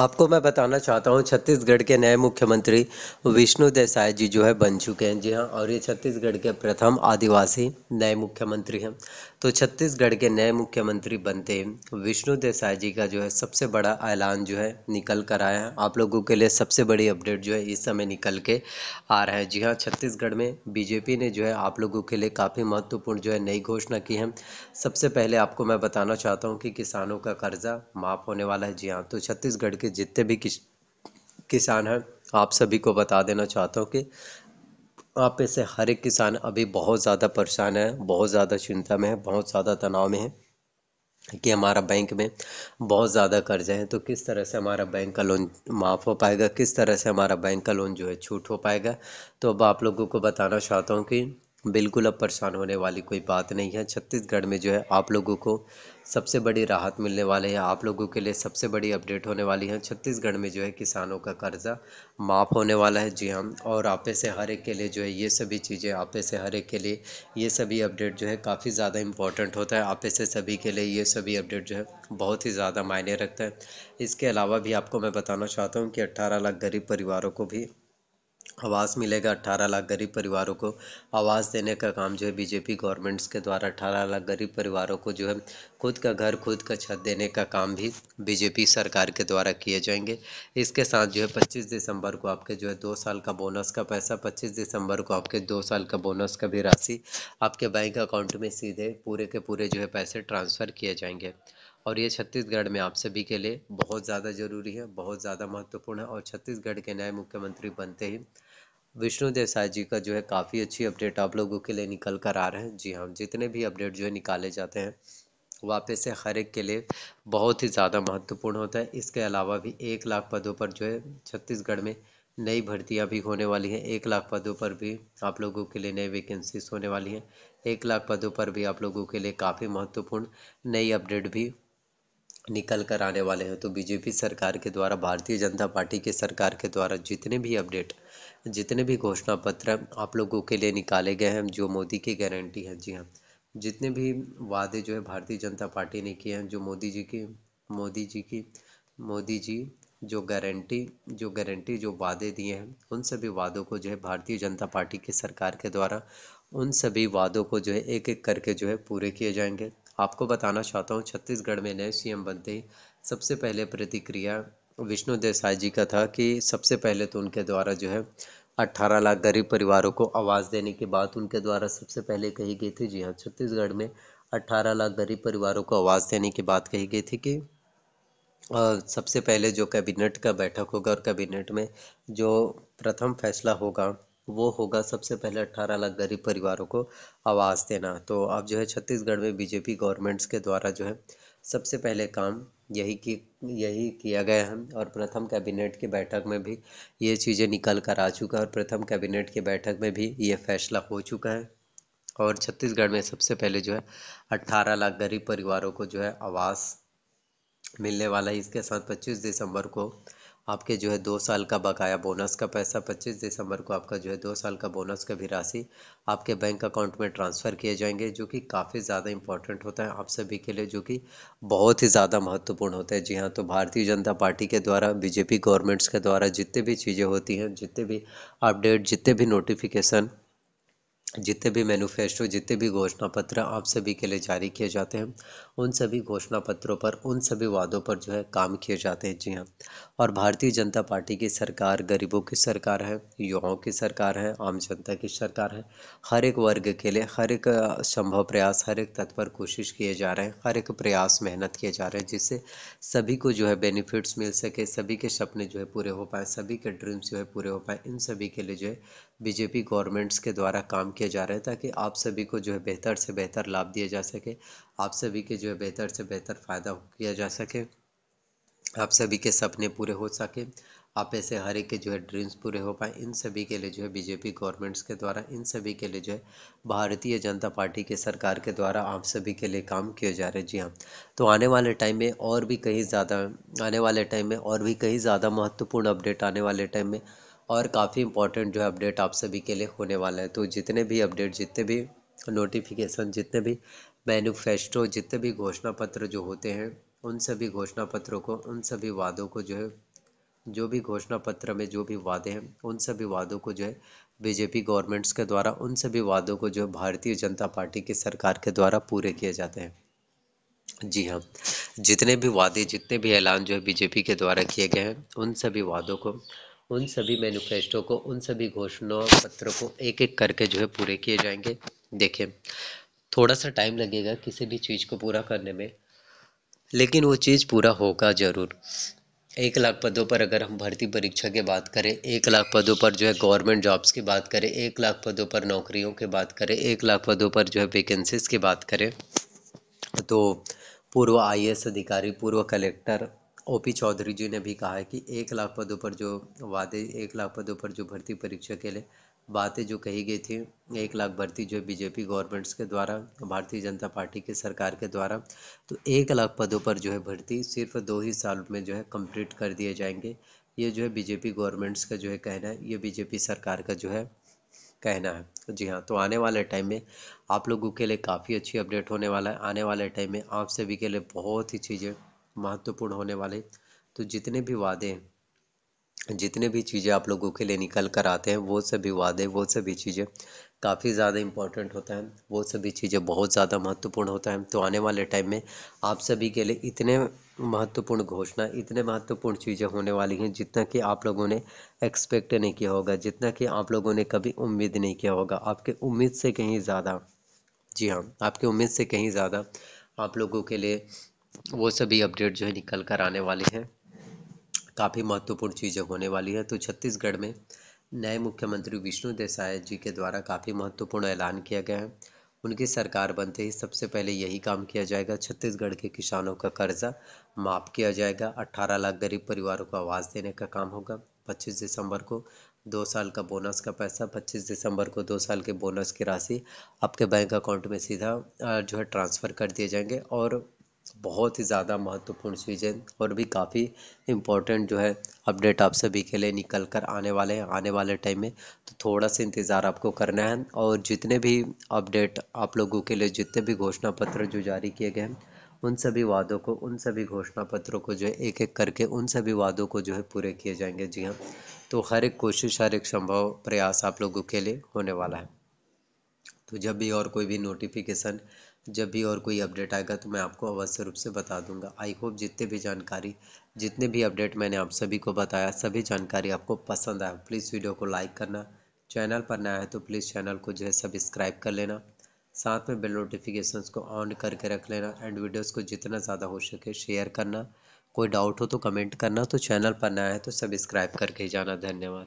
आपको मैं बताना चाहता हूँ छत्तीसगढ़ के नए मुख्यमंत्री विष्णु देसाई जी जो है बन चुके हैं जी हाँ और ये छत्तीसगढ़ के प्रथम आदिवासी नए मुख्यमंत्री हैं तो छत्तीसगढ़ के नए मुख्यमंत्री बनते ही विष्णु देसाई जी का जो है सबसे बड़ा ऐलान जो है निकल कर आया है आप लोगों के लिए सबसे बड़ी अपडेट जो है इस समय निकल के आ रहा है जी हाँ छत्तीसगढ़ में बीजेपी ने जो है आप लोगों के लिए काफ़ी महत्वपूर्ण जो है नई घोषणा की है सबसे पहले आपको मैं बताना चाहता हूँ कि किसानों का कर्जा माफ़ होने वाला है जी हाँ तो छत्तीसगढ़ के जितने भी किस, किसान हैं आप सभी को बता देना चाहता हूँ कि आप ऐसे से हर एक किसान अभी बहुत ज़्यादा परेशान है बहुत ज़्यादा चिंता में है बहुत ज़्यादा तनाव में है कि हमारा बैंक में बहुत ज़्यादा कर्जा है तो किस तरह से हमारा बैंक का लोन माफ़ हो पाएगा किस तरह से हमारा बैंक का लोन जो है छूट हो पाएगा तो अब आप लोगों को बताना चाहता हूँ कि बिल्कुल अब परेशान होने वाली कोई बात नहीं है छत्तीसगढ़ में जो है आप लोगों को सबसे बड़ी राहत मिलने वाले हैं आप लोगों के लिए सबसे बड़ी अपडेट होने वाली है छत्तीसगढ़ में जो है किसानों का कर्ज़ा माफ़ होने वाला है जी हाँ और आपे से हर एक के लिए जो है ये सभी चीज़ें आपे से हर एक के लिए ये सभी अपडेट जो है काफ़ी ज़्यादा इंपॉर्टेंट होता है आपे से सभी के लिए ये सभी अपडेट जो है बहुत ही ज़्यादा मायने रखता है इसके अलावा भी आपको मैं बताना चाहता हूँ कि अट्ठारह लाख गरीब परिवारों को भी आवास मिलेगा अट्ठारह लाख गरीब परिवारों को आवास देने का काम जो है बीजेपी गवर्नमेंट्स के द्वारा अट्ठारह लाख गरीब परिवारों को जो है खुद का घर खुद का छत देने का काम भी बीजेपी सरकार के द्वारा किए जाएंगे इसके साथ जो है पच्चीस दिसंबर को आपके जो है दो साल का बोनस का पैसा पच्चीस दिसंबर को आपके दो साल का बोनस का भी राशि आपके बैंक अकाउंट में सीधे पूरे के पूरे जो है पैसे ट्रांसफ़र किए जाएंगे और ये छत्तीसगढ़ में आप सभी के लिए बहुत ज़्यादा ज़रूरी है बहुत ज़्यादा महत्वपूर्ण है और छत्तीसगढ़ के नए मुख्यमंत्री बनते ही विष्णु देसाई जी का जो है काफ़ी अच्छी अपडेट आप लोगों के लिए निकल कर आ रहे हैं जी हाँ जितने भी अपडेट जो है निकाले जाते हैं वापस से हर एक के लिए बहुत ही ज़्यादा महत्वपूर्ण होता है इसके अलावा भी एक लाख पदों पर जो है छत्तीसगढ़ में नई भर्तियां भी होने वाली हैं एक लाख पदों पर भी आप लोगों के लिए नई वैकेंसीज होने वाली हैं एक लाख पदों पर भी आप लोगों के लिए काफ़ी महत्वपूर्ण नई अपडेट भी निकल कर आने वाले हैं तो बीजेपी सरकार के द्वारा भारतीय जनता पार्टी के सरकार के द्वारा जितने भी अपडेट जितने भी घोषणा पत्र आप लोगों के लिए निकाले गए हैं जो मोदी की गारंटी है जी हाँ जितने भी वादे जो है भारतीय जनता पार्टी ने किए हैं जो मोदी जी की मोदी जी की मोदी जी जो गारंटी जो गारंटी जो वादे दिए हैं उन सभी वादों को जो है भारतीय जनता पार्टी की सरकार के द्वारा उन सभी वादों को जो है एक एक करके जो है पूरे किए जाएंगे आपको बताना चाहता हूँ छत्तीसगढ़ में नए सीएम बनते सबसे पहले प्रतिक्रिया विष्णु देसाई जी का था कि सबसे पहले तो उनके द्वारा जो है 18 लाख गरीब परिवारों को आवाज़ देने की बात उनके द्वारा सबसे पहले कही गई थी जी हाँ छत्तीसगढ़ में 18 लाख गरीब परिवारों को आवाज़ देने की बात कही गई थी कि आ, सबसे पहले जो कैबिनेट का बैठक होगा और कैबिनेट में जो प्रथम फैसला होगा वो होगा सबसे पहले अट्ठारह लाख गरीब परिवारों को आवाज़ देना तो अब जो है छत्तीसगढ़ में बीजेपी गवर्नमेंट्स के द्वारा जो है सबसे पहले काम यही की यही किया गया है और प्रथम कैबिनेट की बैठक में भी ये चीज़ें निकल कर आ चुका है और प्रथम कैबिनेट की बैठक में भी ये फैसला हो चुका है और छत्तीसगढ़ में सबसे पहले जो है अट्ठारह लाख गरीब परिवारों को जो है आवास मिलने वाला है इसके साथ पच्चीस दिसंबर को आपके जो है दो साल का बकाया बोनस का पैसा पच्चीस दिसंबर को आपका जो है दो साल का बोनस का भी राशि आपके बैंक अकाउंट में ट्रांसफ़र किए जाएंगे जो कि काफ़ी ज़्यादा इंपॉर्टेंट होता है आप सभी के लिए जो कि बहुत ही ज़्यादा महत्वपूर्ण होता है जी हाँ तो भारतीय जनता पार्टी के द्वारा बीजेपी गवर्नमेंट्स के द्वारा जितने भी चीज़ें होती हैं जितने भी अपडेट जितने भी नोटिफिकेशन जितने भी मैनुफेस्टो जितने भी घोषणा पत्र आप सभी के लिए जारी किए जाते हैं उन सभी घोषणा पत्रों पर उन सभी वादों पर जो है काम किए जाते हैं जी हाँ और भारतीय जनता पार्टी की सरकार गरीबों की सरकार है युवाओं की सरकार है आम जनता की सरकार है हर एक वर्ग के लिए हर एक संभव प्रयास हर एक तत्पर कोशिश किए जा रहे हैं हर एक प्रयास मेहनत किए जा रहे हैं जिससे सभी को जो है बेनिफिट्स मिल सके सभी के सपने जो है पूरे हो पाए सभी के ड्रीम्स जो है पूरे हो पाए इन सभी के लिए जो है बीजेपी गवर्नमेंट्स के द्वारा काम किया किया जा रहा है ताकि आप सभी को जो है बेहतर से बेहतर लाभ दिया जा सके आप सभी के जो है बेहतर से बेहतर फ़ायदा किया जा सके आप सभी के सपने पूरे हो सके आप ऐसे हर एक के जो है ड्रीम्स पूरे हो पाए इन सभी के लिए जो है बीजेपी गवर्नमेंट्स के द्वारा इन सभी के लिए जो है भारतीय जनता पार्टी के सरकार के द्वारा आप सभी के लिए काम किए जा रहे हैं जी हाँ तो आने वाले टाइम में और भी कहीं ज़्यादा आने वाले टाइम में और भी कहीं ज़्यादा महत्वपूर्ण अपडेट आने वाले टाइम में और काफ़ी इंपॉर्टेंट जो है अपडेट आप सभी के लिए होने वाला है तो जितने भी अपडेट जितने भी नोटिफिकेशन जितने भी मैनिफेस्टो जितने भी घोषणा पत्र जो होते हैं उन सभी घोषणा पत्रों को उन सभी वादों को जो है जो भी घोषणा पत्र में जो भी वादे हैं उन सभी वादों को जो है बीजेपी गवर्नमेंट्स के द्वारा उन सभी वादों को जो है भारतीय जनता पार्टी की सरकार के द्वारा पूरे किए जाते हैं जी हाँ जितने भी वादे जितने भी ऐलान जो है बीजेपी के द्वारा किए गए हैं उन सभी वादों को उन सभी मैनिफेस्टो को उन सभी घोषणा पत्रों को एक एक करके जो है पूरे किए जाएंगे देखें थोड़ा सा टाइम लगेगा किसी भी चीज़ को पूरा करने में लेकिन वो चीज़ पूरा होगा ज़रूर एक लाख पदों पर अगर हम भर्ती परीक्षा की बात करें एक लाख पदों पर जो है गवर्नमेंट जॉब्स की बात करें एक लाख पदों पर नौकरियों की बात करें एक लाख पदों पर जो है वेकेंसीज की बात करें तो पूर्व आईएएस अधिकारी पूर्व कलेक्टर ओपी चौधरी जी ने भी कहा है कि एक लाख पदों पर जो वादे एक लाख पदों पर जो भर्ती परीक्षा के लिए बातें जो कही गई थी एक लाख भर्ती जो बीजेपी गवर्नमेंट्स के द्वारा भारतीय जनता पार्टी के सरकार के द्वारा तो एक लाख पदों पर जो है भर्ती सिर्फ दो ही साल में जो है कंप्लीट कर दिए जाएंगे ये जो है बीजेपी गवर्नमेंट्स का जो है कहना है ये बीजेपी सरकार का जो है कहना है जी हाँ तो आने वाले टाइम में आप लोगों के लिए काफ़ी अच्छी अपडेट होने वाला है आने वाले टाइम में आप सभी के लिए बहुत ही चीज़ें महत्वपूर्ण होने वाले तो जितने भी वादे जितने भी चीज़ें आप लोगों के लिए निकल कर आते हैं वो सभी वादे वो सभी चीज़ें काफ़ी ज़्यादा इम्पॉर्टेंट होता है वो सभी चीज़ें बहुत ज़्यादा महत्वपूर्ण होता है तो आने वाले टाइम में आप सभी के लिए इतने महत्वपूर्ण घोषणा इतने महत्वपूर्ण चीज़ें होने वाली हैं जितना कि आप लोगों ने एक्सपेक्ट नहीं किया होगा जितना कि आप लोगों ने कभी उम्मीद नहीं किया होगा आपके उम्मीद से कहीं ज़्यादा जी हाँ आपकी उम्मीद से कहीं ज़्यादा आप लोगों के लिए वो सभी अपडेट जो है निकल कर आने वाले हैं काफ़ी महत्वपूर्ण चीज़ें होने वाली है तो छत्तीसगढ़ में नए मुख्यमंत्री विष्णु देसाई जी के द्वारा काफ़ी महत्वपूर्ण ऐलान किया गया है उनकी सरकार बनते ही सबसे पहले यही काम किया जाएगा छत्तीसगढ़ के किसानों का कर्जा माफ़ किया जाएगा 18 लाख गरीब परिवारों को आवाज़ देने का काम होगा 25 दिसंबर को दो साल का बोनस का पैसा 25 दिसंबर को दो साल के बोनस की राशि आपके बैंक अकाउंट में सीधा जो है ट्रांसफ़र कर दिए जाएंगे और बहुत ही ज़्यादा महत्वपूर्ण चीज़ है और भी काफ़ी इम्पोर्टेंट जो है अपडेट आप सभी के लिए निकल कर आने वाले हैं आने वाले टाइम में तो थोड़ा सा इंतज़ार आपको करना है और जितने भी अपडेट आप लोगों के लिए जितने भी घोषणा पत्र जो जारी किए गए हैं उन सभी वादों को उन सभी घोषणा पत्रों को जो है एक एक करके उन सभी वादों को जो है पूरे किए जाएंगे जी हाँ तो हर एक कोशिश हर एक संभव प्रयास आप लोगों के लिए होने वाला है तो जब भी और कोई भी नोटिफिकेशन जब भी और कोई अपडेट आएगा तो मैं आपको अवश्य रूप से बता दूंगा आई होप जितने भी जानकारी जितने भी अपडेट मैंने आप सभी को बताया सभी जानकारी आपको पसंद आया प्लीज़ वीडियो को लाइक करना चैनल पर नया है तो प्लीज़ चैनल को जो है सब्सक्राइब कर लेना साथ में बेल नोटिफिकेशंस को ऑन करके रख लेना एंड वीडियोस को जितना ज़्यादा हो सके शेयर करना कोई डाउट हो तो कमेंट करना तो चैनल पर नया है तो सब्सक्राइब करके ही जाना धन्यवाद